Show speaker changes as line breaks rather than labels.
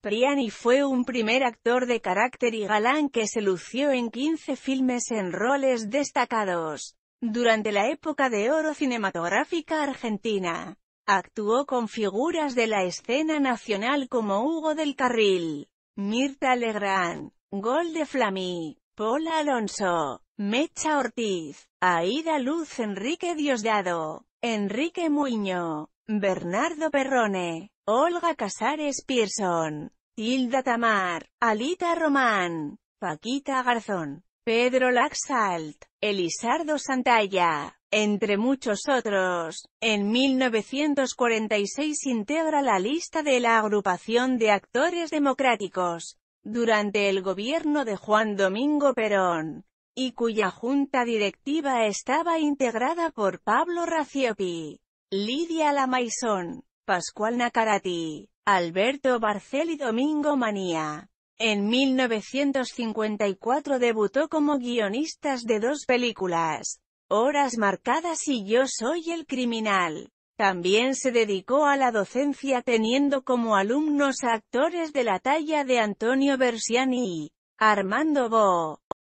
Priani fue un primer actor de carácter y galán que se lució en 15 filmes en roles destacados. Durante la época de oro cinematográfica argentina, actuó con figuras de la escena nacional como Hugo del Carril, Mirta Legrand, Gol de Flamí, Paula Alonso, Mecha Ortiz, Aida Luz Enrique Diosdado, Enrique Muño, Bernardo Perrone, Olga Casares Pearson, Hilda Tamar, Alita Román, Paquita Garzón, Pedro Laxalt, Elisardo Santalla, entre muchos otros. En 1946 integra la lista de la Agrupación de Actores Democráticos, durante el gobierno de Juan Domingo Perón, y cuya junta directiva estaba integrada por Pablo Raciopi, Lidia Lamaison, Pascual Nacarati, Alberto Barcel y Domingo Manía. En 1954 debutó como guionistas de dos películas, Horas Marcadas y Yo Soy el Criminal. También se dedicó a la docencia teniendo como alumnos a actores de la talla de Antonio Bersiani y Armando Bo.